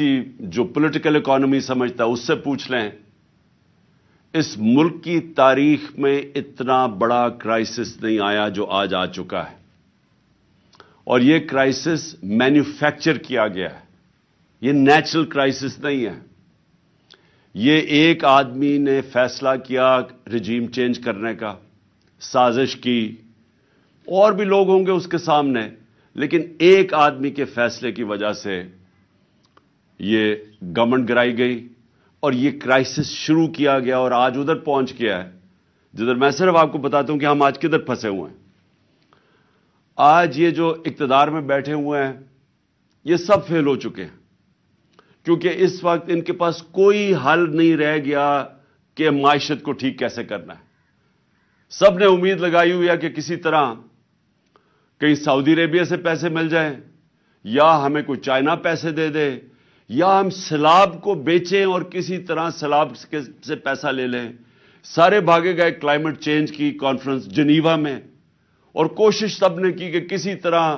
जो political economy समझता है उससे पूछ लें इस मुल्क की तारीख में इतना बड़ा क्राइसिस नहीं आया जो आज आ चुका है और यह क्राइसिस मैन्युफैक्चर किया गया है यह नेचुरल क्राइसिस नहीं है यह एक आदमी ने फैसला किया रिजीम चेंज करने का साजिश की और भी लोग होंगे उसके सामने लेकिन एक आदमी के फैसले की वजह से ये गवर्नमेंट गिराई गई और ये क्राइसिस शुरू किया गया और आज उधर पहुंच गया है जिधर मैं सिर्फ आपको बताता हूं कि हम आज किधर फंसे हुए हैं आज ये जो इकतदार में बैठे हुए हैं ये सब फेल हो चुके हैं क्योंकि इस वक्त इनके पास कोई हल नहीं रह गया कि मायशत को ठीक कैसे करना है सब ने उम्मीद लगाई हुई है कि किसी तरह कहीं सऊदी अरेबिया से पैसे मिल जाए या हमें कोई चाइना पैसे दे दे या हम सैलाब को बेचें और किसी तरह सैलाब से पैसा ले लें सारे भागे गए क्लाइमेट चेंज की कॉन्फ्रेंस जनीवा में और कोशिश सब ने की कि किसी तरह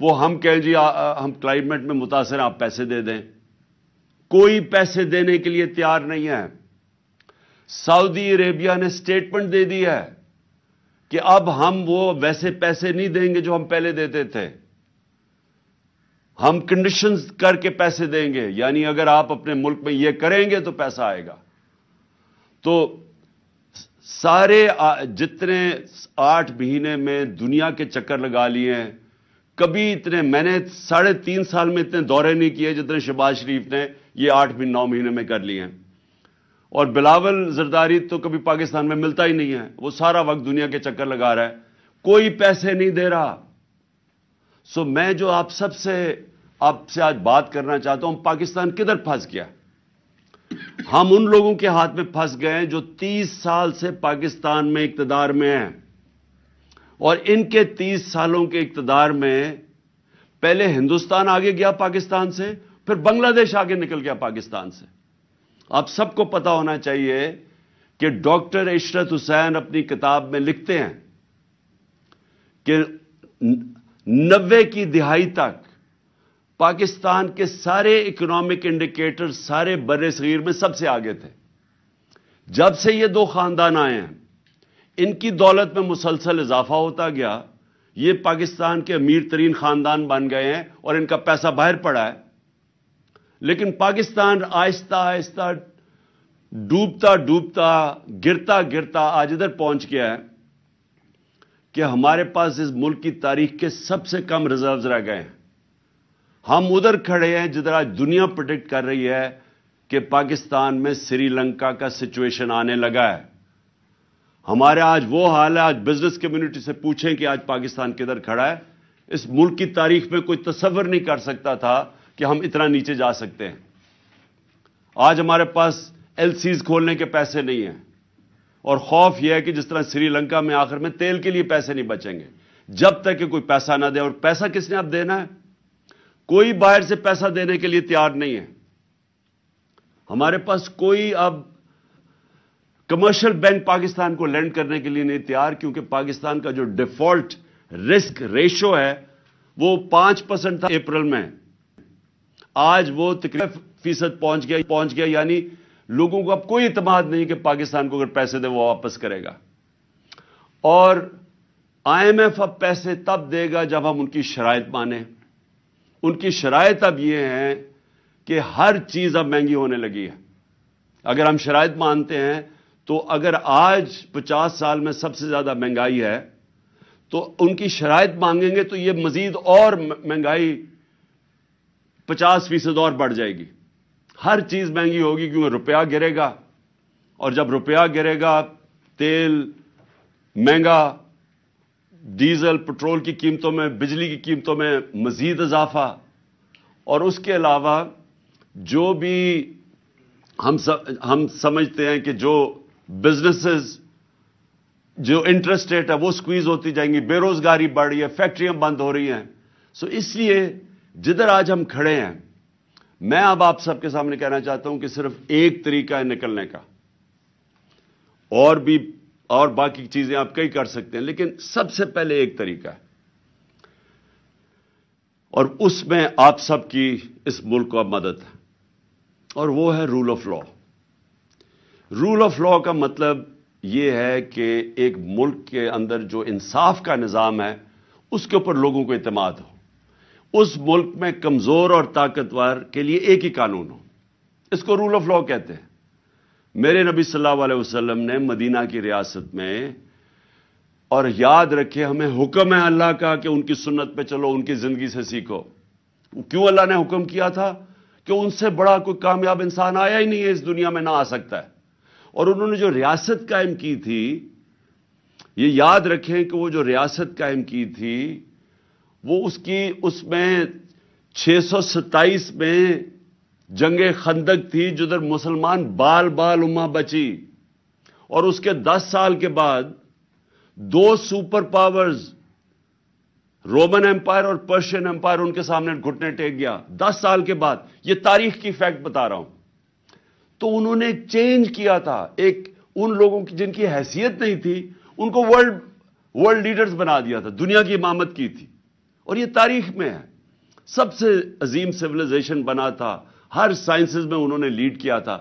वो हम कहें जी आ, आ, हम क्लाइमेट में मुतासर आप पैसे दे दें कोई पैसे देने के लिए तैयार नहीं है सऊदी अरेबिया ने स्टेटमेंट दे दी है कि अब हम वो वैसे पैसे नहीं देंगे जो हम पहले देते थे हम कंडीशन करके पैसे देंगे यानी अगर आप अपने मुल्क में यह करेंगे तो पैसा आएगा तो सारे जितने आठ महीने में दुनिया के चक्कर लगा लिए हैं कभी इतने मैंने साढ़े तीन साल में इतने दौरे नहीं किए जितने शहबाज शरीफ ने ये आठ महीने नौ महीने में कर लिए हैं और बिलावल जरदारी तो कभी पाकिस्तान में मिलता ही नहीं है वो सारा वक्त दुनिया के चक्कर लगा रहा है कोई पैसे नहीं दे रहा सो मैं जो आप सबसे आपसे आज बात करना चाहता हूं पाकिस्तान किधर फंस गया हम उन लोगों के हाथ में फंस गए जो 30 साल से पाकिस्तान में इकतदार में हैं और इनके 30 सालों के इकतदार में पहले हिंदुस्तान आगे गया पाकिस्तान से फिर बांग्लादेश आगे निकल गया पाकिस्तान से आप सबको पता होना चाहिए कि डॉक्टर इशरत हुसैन अपनी किताब में लिखते हैं कि नब्बे की दिहाई तक पाकिस्तान के सारे इकोनॉमिक इंडिकेटर सारे बरे सगीर में सबसे आगे थे जब से ये दो खानदान आए हैं इनकी दौलत में मुसलसल इजाफा होता गया ये पाकिस्तान के अमीर तरीन खानदान बन गए हैं और इनका पैसा बाहर पड़ा है लेकिन पाकिस्तान आहिस्ता आहिस्ता डूबता डूबता गिरता गिरता आज इधर पहुंच गया है कि हमारे पास इस मुल्क की तारीख के सबसे कम रिजर्व्स रह गए हैं हम उधर खड़े हैं जिधर आज दुनिया प्रोडिक्ट कर रही है कि पाकिस्तान में श्रीलंका का सिचुएशन आने लगा है हमारे आज वो हाल है आज बिजनेस कम्युनिटी से पूछें कि आज पाकिस्तान किधर खड़ा है इस मुल्क की तारीख में कोई तस्वर नहीं कर सकता था कि हम इतना नीचे जा सकते हैं आज हमारे पास एलसीज खोलने के पैसे नहीं है और खौफ यह है कि जिस तरह श्रीलंका में आखिर में तेल के लिए पैसे नहीं बचेंगे जब तक कि कोई पैसा ना दे और पैसा किसने आप देना है कोई बाहर से पैसा देने के लिए तैयार नहीं है हमारे पास कोई अब कमर्शियल बैंक पाकिस्तान को लैंड करने के लिए नहीं तैयार क्योंकि पाकिस्तान का जो डिफॉल्ट रिस्क रेशो है वो पांच परसेंट था अप्रैल में आज वो तकरीबन फीसद पहुंच गया पहुंच गया यानी लोगों को अब कोई इतमाद नहीं कि पाकिस्तान को अगर पैसे दे वो वापस करेगा और आईएमएफ अब पैसे तब देगा जब हम उनकी शराय माने उनकी शरात अब यह है कि हर चीज अब महंगी होने लगी है अगर हम शराय मानते हैं तो अगर आज 50 साल में सबसे ज्यादा महंगाई है तो उनकी शराय मांगेंगे तो यह मजीद और महंगाई 50 फीसद और बढ़ जाएगी हर चीज महंगी होगी क्योंकि रुपया गिरेगा और जब रुपया गिरेगा तेल महंगा डीजल पेट्रोल की कीमतों में बिजली की कीमतों में मजीद इजाफा और उसके अलावा जो भी हम सब हम समझते हैं कि जो बिजनेसेस जो इंटरेस्ट रेट है वो स्क्वीज होती जाएंगी बेरोजगारी बढ़ रही है फैक्ट्रियां बंद हो रही हैं सो इसलिए जिधर आज हम खड़े हैं मैं अब आप सबके सामने कहना चाहता हूं कि सिर्फ एक तरीका है निकलने का और भी और बाकी चीजें आप कई कर सकते हैं लेकिन सबसे पहले एक तरीका है और उसमें आप सबकी इस मुल्क को मदद है और वो है rule of law rule of law का मतलब ये है कि एक मुल्क के अंदर जो इंसाफ का निज़ाम है उसके ऊपर लोगों को इतमाद हो उस मुल्क में कमज़ोर और ताकतवर के लिए एक ही कानून हो इसको रूल ऑफ लॉ कहते हैं मेरे नबी सल्लल्लाहु अलैहि वसल्लम ने मदीना की रियासत में और याद रखे हमें हुक्म है अल्लाह का कि उनकी सुन्नत पे चलो उनकी ज़िंदगी से सीखो क्यों अल्लाह ने हुक्म किया था कि उनसे बड़ा कोई कामयाब इंसान आया ही नहीं है इस दुनिया में ना आ सकता है और उन्होंने जो रियासत कायम की थी ये याद रखें कि वो जो रियासत कायम की थी वो उसकी उसमें सत्ताईस में जंगे खंदक थी जिधर मुसलमान बाल बाल उमा बची और उसके दस साल के बाद दो सुपर पावर्स रोमन एम्पायर और पर्शियन एम्पायर उनके सामने घुटने टेक गया दस साल के बाद यह तारीख की फैक्ट बता रहा हूं तो उन्होंने चेंज किया था एक उन लोगों की जिनकी हैसियत नहीं थी उनको वर्ल्ड वर्ल्ड लीडर्स बना दिया था दुनिया की इमामत की थी और यह तारीख में है सबसे अजीम सिविलाइजेशन बना था हर साइंसेस में उन्होंने लीड किया था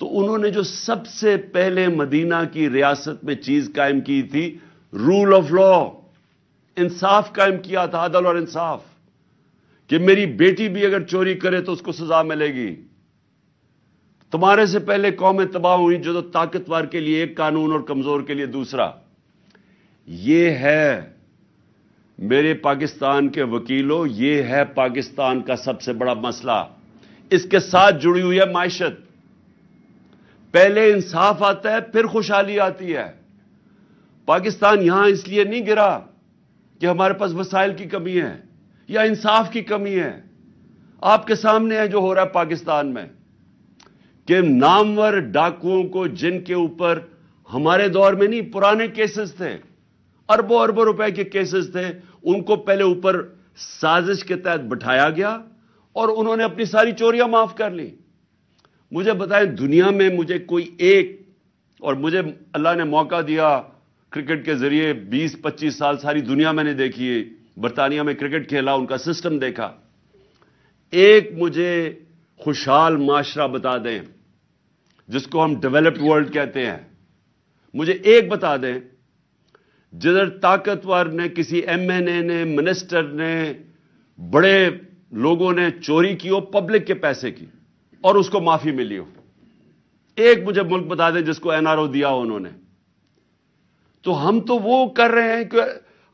तो उन्होंने जो सबसे पहले मदीना की रियासत में चीज कायम की थी रूल ऑफ लॉ इंसाफ कायम किया था अदल और इंसाफ कि मेरी बेटी भी अगर चोरी करे तो उसको सजा मिलेगी तुम्हारे से पहले कौमें तबाह हुई जो तो ताकतवर के लिए एक कानून और कमजोर के लिए दूसरा यह है मेरे पाकिस्तान के वकीलों यह है पाकिस्तान का सबसे बड़ा मसला इसके साथ जुड़ी हुई है मायशत पहले इंसाफ आता है फिर खुशहाली आती है पाकिस्तान यहां इसलिए नहीं गिरा कि हमारे पास वसाइल की कमी है या इंसाफ की कमी है आपके सामने है जो हो रहा है पाकिस्तान में कि नामवर डाकुओं को जिनके ऊपर हमारे दौर में नहीं पुराने केसेस थे अरबों अरबों रुपए के केसेस थे उनको पहले ऊपर साजिश के तहत बिठाया गया और उन्होंने अपनी सारी चोरियां माफ कर ली मुझे बताएं दुनिया में मुझे कोई एक और मुझे अल्लाह ने मौका दिया क्रिकेट के जरिए 20-25 साल सारी दुनिया मैंने देखी है बरतानिया में क्रिकेट खेला उनका सिस्टम देखा एक मुझे खुशहाल माशरा बता दें जिसको हम डेवलप्ड वर्ल्ड कहते हैं मुझे एक बता दें जिधर ताकतवर ने किसी एमएनए ने मिनिस्टर ने बड़े लोगों ने चोरी की हो पब्लिक के पैसे की और उसको माफी मिली हो एक मुझे मुल्क बता दें जिसको एनआरओ दिया हो उन्होंने तो हम तो वो कर रहे हैं कि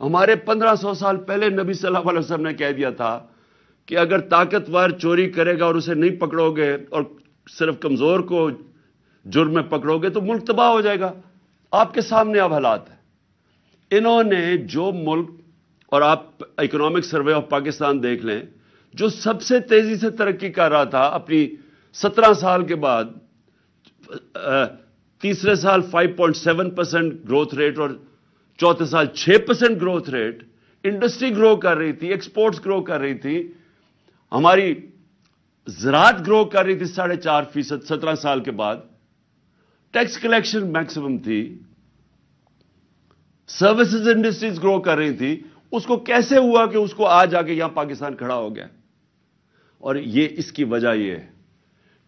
हमारे 1500 साल पहले नबी सल्लल्लाहु अलैहि वसल्लम ने कह दिया था कि अगर ताकतवर चोरी करेगा और उसे नहीं पकड़ोगे और सिर्फ कमजोर को जुर्म में पकड़ोगे तो मुल्क तबाह हो जाएगा आपके सामने अब हालात है इन्होंने जो मुल्क और आप इकोनॉमिक सर्वे ऑफ पाकिस्तान देख लें जो सबसे तेजी से तरक्की कर रहा था अपनी सत्रह साल के बाद तीसरे साल 5.7 परसेंट ग्रोथ रेट और चौथे साल 6 percent growth rate industry grow कर रही थी एक्सपोर्ट्स ग्रो कर रही थी हमारी जरात ग्रो कर रही थी साढ़े चार फीसद सत्रह साल के बाद टैक्स कलेक्शन मैक्सिमम थी सर्विसेज इंडस्ट्रीज ग्रो कर रही थी उसको कैसे हुआ कि उसको आज आके यहां पाकिस्तान खड़ा हो गया और ये इसकी वजह यह है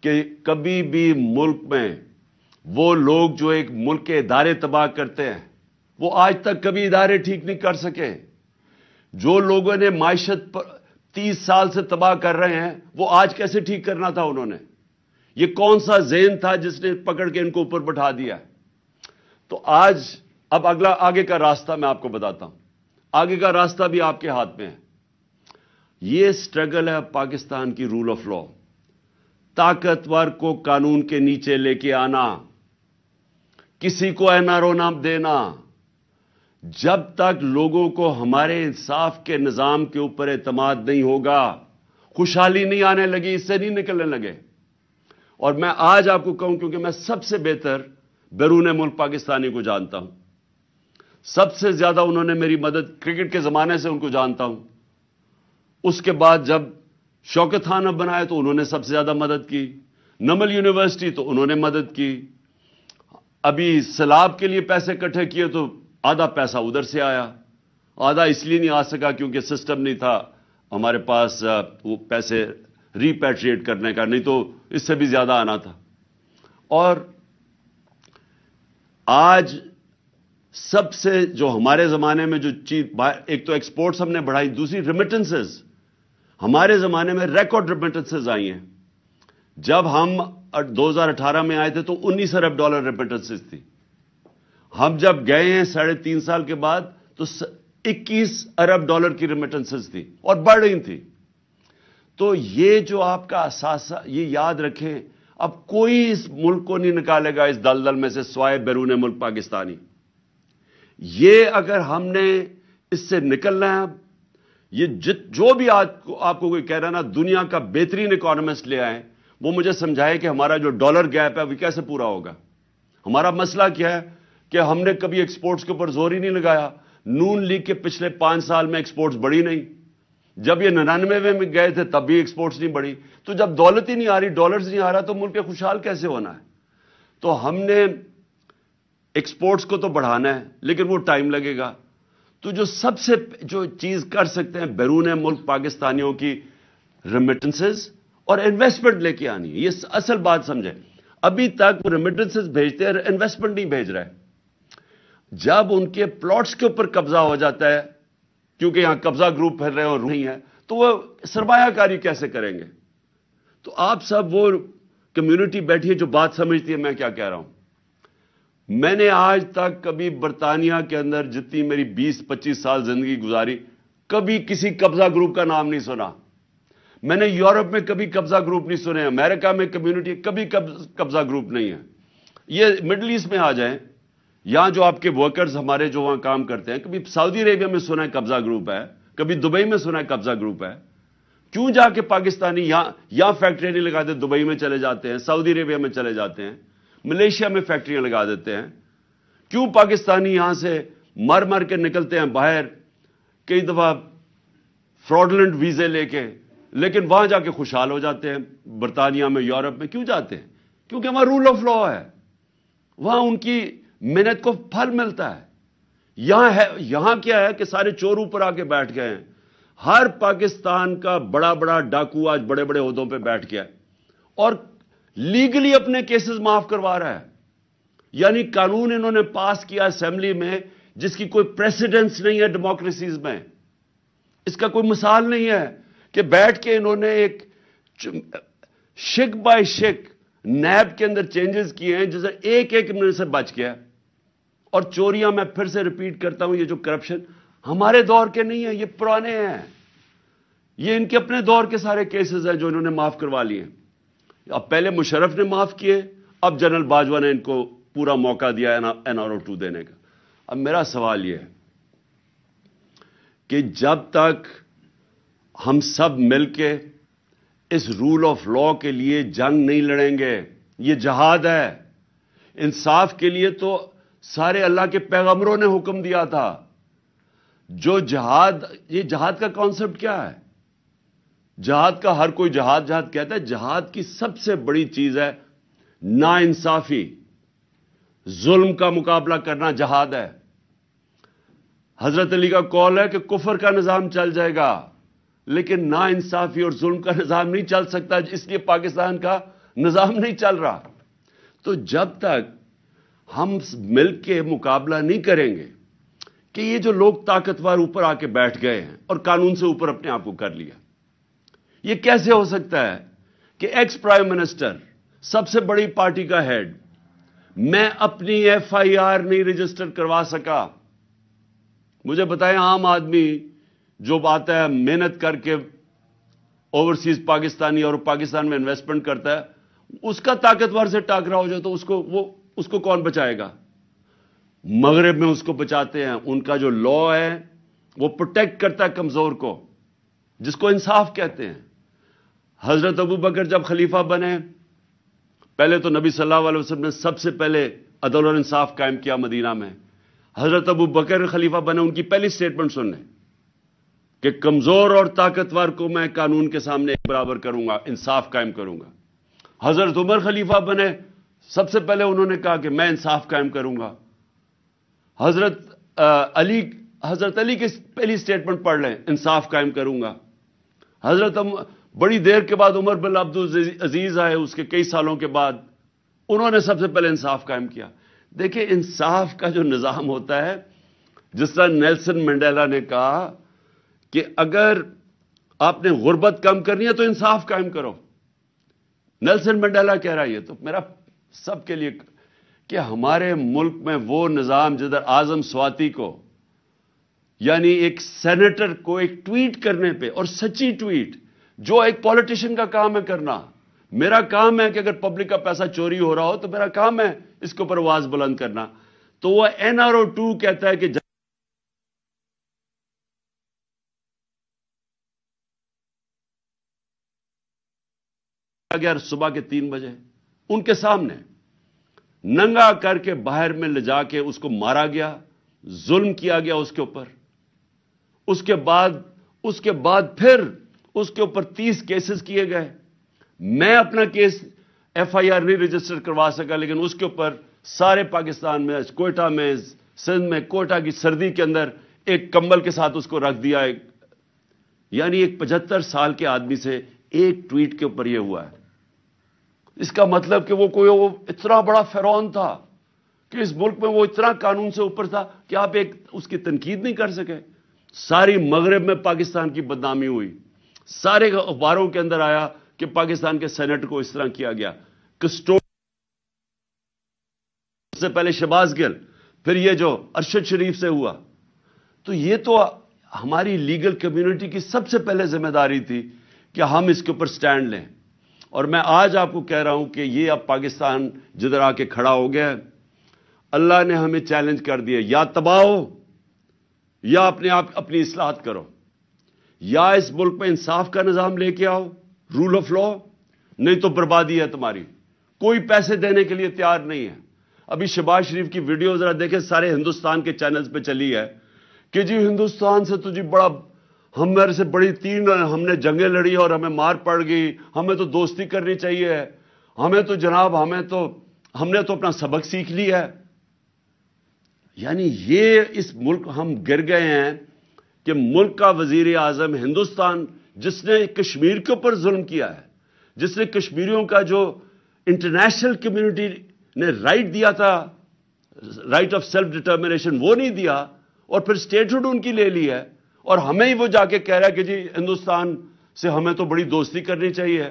कि कभी भी मुल्क में वो लोग जो एक मुल्क के इदारे तबाह करते हैं वो आज तक कभी इदारे ठीक नहीं कर सके जो लोगों ने मायशत पर तीस साल से तबाह कर रहे हैं वो आज कैसे ठीक करना था उन्होंने ये कौन सा जेन था जिसने पकड़ के इनको ऊपर बैठा दिया तो आज अब अगला आगे का रास्ता मैं आपको बताता हूं आगे का रास्ता भी आपके हाथ में है ये स्ट्रगल है पाकिस्तान की रूल ऑफ लॉ ताकतवर को कानून के नीचे लेके आना किसी को एनआरओ नाम देना जब तक लोगों को हमारे इंसाफ के निजाम के ऊपर एतमाद नहीं होगा खुशहाली नहीं आने लगी इससे नहीं निकलने लगे और मैं आज आपको कहूं क्योंकि मैं सबसे बेहतर बैरून मुल्क पाकिस्तानी को जानता हूं सबसे ज्यादा उन्होंने मेरी मदद क्रिकेट के जमाने से उनको जानता हूं उसके बाद जब शौके थान अब बनाए तो उन्होंने सबसे ज़्यादा मदद की नमल यूनिवर्सिटी तो उन्होंने मदद की अभी सैलाब के लिए पैसे इकट्ठे किए तो आधा पैसा उधर से आया आधा इसलिए नहीं आ सका क्योंकि सिस्टम नहीं था हमारे पास वो पैसे रिपेट्रिएट करने का नहीं तो इससे भी ज़्यादा आना था और आज सबसे जो हमारे ज़माने में जो चीज एक तो एक्सपोर्ट्स हमने बढ़ाई दूसरी रिमिटेंसेस हमारे जमाने में रिकॉर्ड रिमिटेंसेज आई हैं जब हम 2018 में आए थे तो 19 अरब डॉलर रिमिटेंसेज थी हम जब गए हैं साढ़े तीन साल के बाद तो 21 अरब डॉलर की रिमिटेंसेज थी और बढ़ रही थी तो ये जो आपका असासा ये याद रखें अब कोई इस मुल्क को नहीं निकालेगा इस दलदल में से स्वाय बैरून मुल्क पाकिस्तानी ये अगर हमने इससे निकलना है ये जित जो भी आज आपको कोई कह रहा ना दुनिया का बेहतरीन इकोनॉमिस्ट ले आए वो मुझे समझाए कि हमारा जो डॉलर गैप है वो कैसे पूरा होगा हमारा मसला क्या है कि हमने कभी एक्सपोर्ट्स के ऊपर जोर ही नहीं लगाया नून लीग के पिछले पांच साल में एक्सपोर्ट्स बढ़ी नहीं जब ये निन्यानवे में गए थे तब भी एक्सपोर्ट्स नहीं बढ़ी तो जब दौलत ही नहीं आ रही डॉलर्स नहीं आ रहा तो मुल्क खुशहाल कैसे होना है तो हमने एक्सपोर्ट्स को तो बढ़ाना है लेकिन वो टाइम लगेगा तो जो सबसे जो चीज कर सकते हैं बैरून मुल्क पाकिस्तानियों की रेमिटेंसेज और इन्वेस्टमेंट लेके आनी है ये असल बात समझे अभी तक वो रेमिटेंसेज भेजते हैं इन्वेस्टमेंट नहीं भेज रहे जब उनके प्लॉट्स के ऊपर कब्जा हो जाता है क्योंकि यहां कब्जा ग्रुप फिर रहे और नहीं है तो वह सरमायाकारी कैसे करेंगे तो आप सब वो कम्युनिटी बैठी है जो बात समझती है मैं क्या कह रहा हूं मैंने आज तक कभी बर्तानिया के अंदर जितनी मेरी 20-25 साल जिंदगी गुजारी कभी किसी कब्जा ग्रुप का नाम नहीं सुना मैंने यूरोप में कभी कब्जा ग्रुप नहीं सुने अमेरिका में कम्युनिटी कभी कब्जा ग्रुप नहीं है ये मिडल ईस्ट में आ जाए यहां जो आपके वर्कर्स हमारे जो वहां काम करते हैं कभी सऊदी अरेबिया में सुना है कब्जा ग्रुप है कभी दुबई में सुना है कब्जा ग्रुप है क्यों जाके पाकिस्तानी यहां यहां फैक्ट्री नहीं लगाते दुबई में चले जाते हैं सऊदी अरेबिया में चले जाते हैं मलेशिया में फैक्ट्रियां लगा देते हैं क्यों पाकिस्तानी यहां से मर मर के निकलते हैं बाहर कई दफा फ्रॉडलेंट वीजे लेके लेकिन वहां जाके खुशहाल हो जाते हैं बरतानिया में यूरोप में क्यों जाते हैं क्योंकि वहां रूल ऑफ लॉ है वहां उनकी मेहनत को फल मिलता है यहां है यहां क्या है कि सारे चोर ऊपर आके बैठ गए हैं हर पाकिस्तान का बड़ा बड़ा डाकू आज बड़े बड़े उहदों पर बैठ गया और लीगली अपने केसेस माफ करवा रहा है यानी कानून इन्होंने पास किया असेंबली में जिसकी कोई प्रेसिडेंस नहीं है डेमोक्रेसीज में इसका कोई मिसाल नहीं है कि बैठ के इन्होंने एक शिक बाय शिक नैब के अंदर चेंजेस किए हैं जिसे एक एक मिनट से बच गया और चोरियां मैं फिर से रिपीट करता हूं ये जो करप्शन हमारे दौर के नहीं है ये पुराने हैं ये इनके अपने दौर के सारे केसेस हैं जो इन्होंने माफ करवा लिए हैं अब पहले मुशरफ ने माफ किए अब जनरल बाजवा ने इनको पूरा मौका दिया एन आर ओ टू देने का अब मेरा सवाल यह है कि जब तक हम सब मिलके इस रूल ऑफ लॉ के लिए जंग नहीं लड़ेंगे ये जहाद है इंसाफ के लिए तो सारे अल्लाह के पैगमरों ने हुक्म दिया था जो जहाद ये जहाद का कॉन्सेप्ट क्या है जहाद का हर कोई जहाद जहाद कहता है जहाद की सबसे बड़ी चीज है ना इंसाफी जुल्म का मुकाबला करना जहाद है हजरत अली का कॉल है कि कुफर का निज़ाम चल जाएगा लेकिन ना इंसाफी और जुल्म का निज़ाम नहीं चल सकता इसलिए पाकिस्तान का निज़ाम नहीं चल रहा तो जब तक हम मिल के मुकाबला नहीं करेंगे कि ये जो लोग ताकतवर ऊपर आके बैठ गए हैं और कानून से ऊपर अपने आप को कर लिया यह कैसे हो सकता है कि एक्स प्राइम मिनिस्टर सबसे बड़ी पार्टी का हेड मैं अपनी एफआईआर नहीं रजिस्टर करवा सका मुझे बताएं आम आदमी जो बात है मेहनत करके ओवरसीज पाकिस्तानी और पाकिस्तान में इन्वेस्टमेंट करता है उसका ताकतवर से टाकरा हो जाए तो उसको वो उसको कौन बचाएगा मगरब में उसको बचाते हैं उनका जो लॉ है वो प्रोटेक्ट करता है कमजोर को जिसको इंसाफ कहते हैं हजरत अबू बकर जब खलीफा बने पहले तो नबी सल्लल्लाहु अलैहि वसल्लम ने सबसे पहले अदल और इंसाफ कायम किया मदीना में हजरत अबू बकर खलीफा बने उनकी पहली स्टेटमेंट सुन लें कि कमजोर और ताकतवर को मैं कानून के सामने एक बराबर करूंगा इंसाफ कायम करूंगा हजरत उमर खलीफा बने सबसे पहले उन्होंने कहा कि मैं इंसाफ कायम करूंगा हजरत अली हजरत अली की पहली स्टेटमेंट पढ़ लें इंसाफ कायम करूंगा हजरत बड़ी देर के बाद उमर बिन अब्दुल अजीज आए उसके कई सालों के बाद उन्होंने सबसे पहले इंसाफ कायम किया देखिए इंसाफ का जो निज़ाम होता है जिस तरह नेल्सन मंडेला ने कहा कि अगर आपने गुर्बत कम करनी है तो इंसाफ कायम करो नेल्सन मंडेला कह रहा है ये तो मेरा सबके लिए कि हमारे मुल्क में वो निज़ाम जिधर आजम स्वाति को यानी एक सेनेटर को एक ट्वीट करने पे और सच्ची ट्वीट जो एक पॉलिटिशियन का काम है करना मेरा काम है कि अगर पब्लिक का पैसा चोरी हो रहा हो तो मेरा काम है इसके ऊपर आवाज बुलंद करना तो वह एनआरओ टू कहता है कि गया सुबह के तीन बजे उनके सामने नंगा करके बाहर में ले जाके उसको मारा गया जुल्म किया गया उसके ऊपर उसके बाद उसके बाद फिर उसके ऊपर तीस केसेस किए गए मैं अपना केस एफआईआर नहीं रजिस्टर करवा सका लेकिन उसके ऊपर सारे पाकिस्तान में कोयटा में सिंध में कोयटा की सर्दी के अंदर एक कंबल के साथ उसको रख दिया एक यानी एक पचहत्तर साल के आदमी से एक ट्वीट के ऊपर यह हुआ है इसका मतलब कि वो कोई वो इतना बड़ा फेरौन था कि इस मुल्क में वो इतना कानून से ऊपर था कि आप एक उसकी तनकीद नहीं कर सके सारी मगरब में पाकिस्तान की बदनामी हुई सारे अखबारों के अंदर आया कि पाकिस्तान के सेनेट को इस तरह किया गया कस्टो से पहले शबाज गिल फिर ये जो अरशद शरीफ से हुआ तो ये तो हमारी लीगल कम्युनिटी की सबसे पहले जिम्मेदारी थी कि हम इसके ऊपर स्टैंड लें और मैं आज आपको कह रहा हूं कि ये अब पाकिस्तान जिधर आके खड़ा हो गया अल्लाह ने हमें चैलेंज कर दिया या तबाह हो या अपने आप अपनी असलाहत करो या इस मुल्क में इंसाफ का निजाम लेके आओ रूल ऑफ लॉ नहीं तो बर्बादी है तुम्हारी कोई पैसे देने के लिए तैयार नहीं है अभी शबाज शरीफ की वीडियो जरा देखें सारे हिंदुस्तान के चैनल्स पे चली है कि जी हिंदुस्तान से तुझे बड़ा हम मेरे से बड़ी तीन हमने जंगें लड़ी और हमें मार पड़ गई हमें तो दोस्ती करनी चाहिए हमें तो जनाब हमें तो हमने तो अपना सबक सीख लिया है यानी ये इस मुल्क हम गिर गए हैं कि मुल्क का वजीर आजम हिंदुस्तान जिसने कश्मीर के ऊपर जुल्म किया है जिसने कश्मीरियों का जो इंटरनेशनल कम्युनिटी ने राइट दिया था राइट ऑफ सेल्फ डिटर्मिनेशन वो नहीं दिया और फिर स्टेटहुड उनकी ले ली है और हमें ही वो जाके कह रहा है कि जी हिंदुस्तान से हमें तो बड़ी दोस्ती करनी चाहिए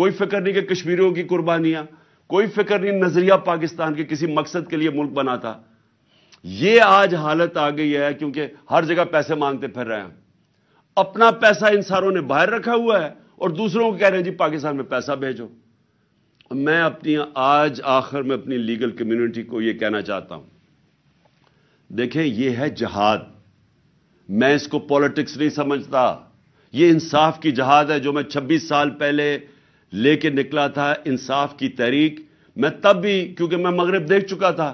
कोई फिक्र नहीं कि कश्मीरियों की कुर्बानियां कोई फिक्र नहीं नजरिया पाकिस्तान के किसी मकसद के लिए मुल्क बना था ये आज हालत आ गई है क्योंकि हर जगह पैसे मांगते फिर रहे हैं अपना पैसा इंसानों ने बाहर रखा हुआ है और दूसरों को कह रहे हैं जी पाकिस्तान में पैसा भेजो मैं अपनी आज आखिर में अपनी लीगल कम्युनिटी को यह कहना चाहता हूं देखें यह है जहाद मैं इसको पॉलिटिक्स नहीं समझता यह इंसाफ की जहाद है जो मैं 26 साल पहले लेके निकला था इंसाफ की तहरीक मैं तब भी क्योंकि मैं मगरब देख चुका था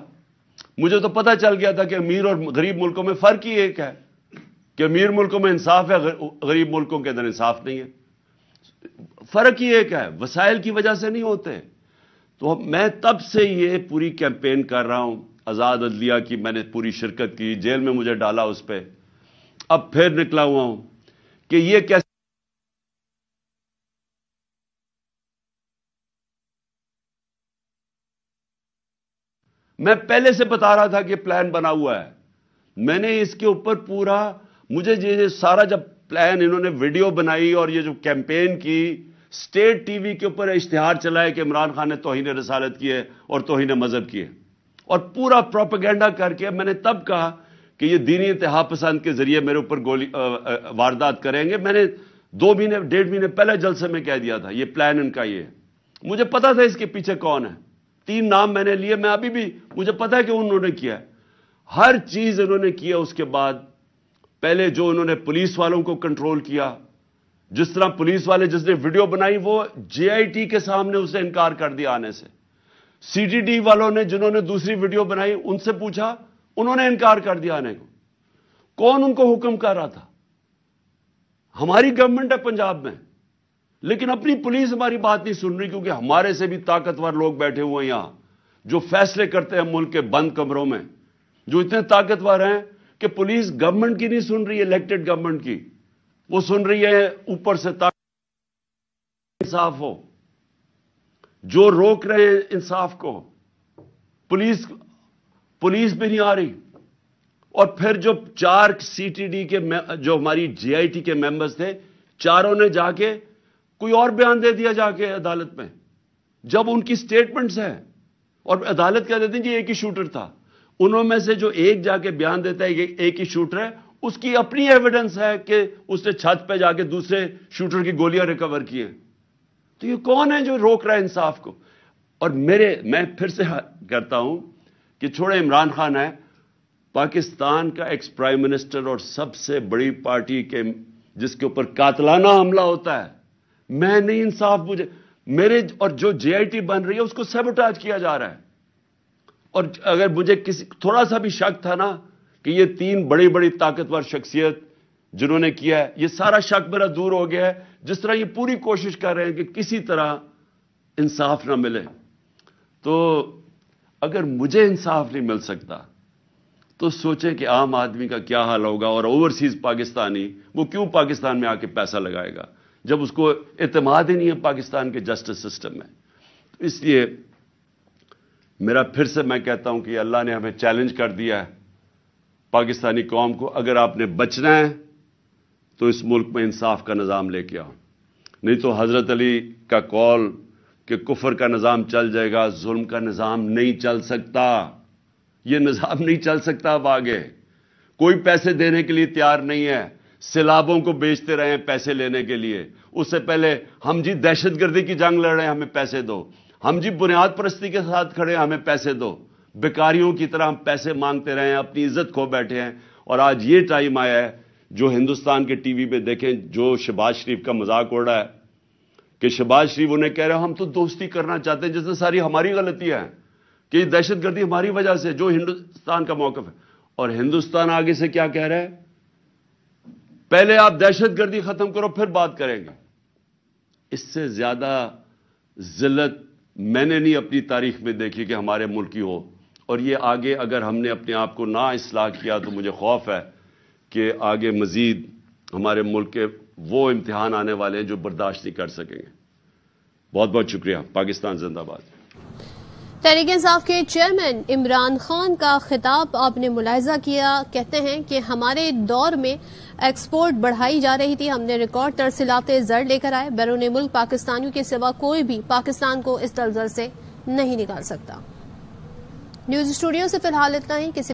मुझे तो पता चल गया था कि अमीर और गरीब मुल्कों में फ़र्क ही एक है कि अमीर मुल्कों में इंसाफ है गरीब मुल्कों के अंदर इंसाफ नहीं है फ़र्क ही एक है वसाइल की वजह से नहीं होते तो मैं तब से ये पूरी कैंपेन कर रहा हूं आज़ाद अदलिया की मैंने पूरी शिरकत की जेल में मुझे डाला उस पर अब फिर निकला हुआ हूं कि यह कैसे मैं पहले से बता रहा था कि प्लान बना हुआ है मैंने इसके ऊपर पूरा मुझे ये सारा जब प्लान इन्होंने वीडियो बनाई और ये जो कैंपेन की स्टेट टीवी के ऊपर इश्तहार चलाया कि इमरान खान ने तोहन रसालत किए और तोहन मजहब किए और पूरा प्रोपेगेंडा करके मैंने तब कहा कि ये दीनी इंतहा पसंद के जरिए मेरे ऊपर गोली वारदात करेंगे मैंने दो महीने डेढ़ महीने पहले जलसे में कह दिया था ये प्लान इनका ये मुझे पता था इसके पीछे कौन है तीन नाम मैंने लिए मैं अभी भी मुझे पता है कि उन्होंने किया है हर चीज इन्होंने किया उसके बाद पहले जो इन्होंने पुलिस वालों को कंट्रोल किया जिस तरह पुलिस वाले जिसने वीडियो बनाई वो जेआईटी के सामने उसे इनकार कर दिया आने से सीटीडी वालों ने जिन्होंने दूसरी वीडियो बनाई उनसे पूछा उन्होंने इनकार कर दिया आने को कौन उनको हुक्म कर रहा था हमारी गवर्नमेंट है पंजाब में लेकिन अपनी पुलिस हमारी बात नहीं सुन रही क्योंकि हमारे से भी ताकतवर लोग बैठे हुए हैं यहां जो फैसले करते हैं मुल्क के बंद कमरों में जो इतने ताकतवर हैं कि पुलिस गवर्नमेंट की नहीं सुन रही है इलेक्टेड गवर्नमेंट की वो सुन रही है ऊपर से ताकत इंसाफ हो जो रोक रहे हैं इंसाफ को पुलिस पुलिस भी नहीं आ रही और फिर जो चार सीटीडी के जो हमारी जीआईटी के मेंबर्स थे चारों ने जाके कोई और बयान दे दिया जाके अदालत में जब उनकी स्टेटमेंट्स हैं और अदालत कह देती जी एक ही शूटर था उन्होंने से जो एक जाके बयान देता है एक ही शूटर है उसकी अपनी एविडेंस है कि उसने छत पे जाके दूसरे शूटर की गोलियां रिकवर किए तो ये कौन है जो रोक रहा है इंसाफ को और मेरे मैं फिर से करता हूं कि छोड़े इमरान खान है पाकिस्तान का एक्स प्राइम मिनिस्टर और सबसे बड़ी पार्टी के जिसके ऊपर कातलाना हमला होता है मैं नहीं इंसाफ मुझे मेरे और जो जेआईटी बन रही है उसको सेबोटाज किया जा रहा है और अगर मुझे किसी थोड़ा सा भी शक था ना कि ये तीन बड़ी बड़ी ताकतवर शख्सियत जिन्होंने किया है ये सारा शक मेरा दूर हो गया है जिस तरह ये पूरी कोशिश कर रहे हैं कि किसी तरह इंसाफ ना मिले तो अगर मुझे इंसाफ नहीं मिल सकता तो सोचें कि आम आदमी का क्या हाल होगा और ओवरसीज पाकिस्तानी वो क्यों पाकिस्तान में आके पैसा लगाएगा जब उसको अतमाद ही नहीं है पाकिस्तान के जस्टिस सिस्टम में तो इसलिए मेरा फिर से मैं कहता हूं कि अल्लाह ने हमें चैलेंज कर दिया है पाकिस्तानी कौम को अगर आपने बचना है तो इस मुल्क में इंसाफ का निज़ाम लेके आओ नहीं तो हज़रत अली का कॉल कि कुफर का निज़ाम चल जाएगा जुल्म का निज़ाम नहीं चल सकता यह निज़ाम नहीं चल सकता अब आगे कोई पैसे देने के लिए तैयार नहीं है सिलाबों को बेचते रहे हैं पैसे लेने के लिए उससे पहले हम जी दहशतगर्दी की जंग लड़ रहे हैं हमें पैसे दो हम जी बुनियाद परस्ती के साथ खड़े हैं हमें पैसे दो बेकारियों की तरह हम पैसे मांगते रहे हैं अपनी इज्जत खो बैठे हैं और आज ये टाइम आया है जो हिंदुस्तान के टीवी पे देखें जो शहबाज शरीफ का मजाक उड़ रहा है कि शहबाज शरीफ उन्हें कह रहे हैं हम तो दोस्ती करना चाहते हैं जिससे सारी हमारी गलतियां हैं कि दहशतगर्दी हमारी वजह से जो हिंदुस्तान का मौकफ है और हिंदुस्तान आगे से क्या कह रहा है पहले आप दहशतगर्दी खत्म करो फिर बात करेंगे इससे ज्यादा जिल्लत मैंने नहीं अपनी तारीख में देखी कि हमारे मुल्क की हो और ये आगे अगर हमने अपने आप को ना इसलाह किया तो मुझे खौफ है कि आगे मजीद हमारे मुल्क के वो इम्तहान आने वाले हैं जो बर्दाश्त नहीं कर सकेंगे बहुत बहुत शुक्रिया पाकिस्तान जिंदाबाद तहरीक इंसाफ के चेयरमैन इमरान खान का खिताब आपने मुलायजा किया कहते हैं कि हमारे दौर में एक्सपोर्ट बढ़ाई जा रही थी हमने रिकॉर्ड तरसिलाते जर लेकर आए बैरून मुल्क पाकिस्तानियों के सिवा कोई भी पाकिस्तान को इस तलजर से नहीं निकाल सकता न्यूज स्टूडियो से फिलहाल इतना ही किसी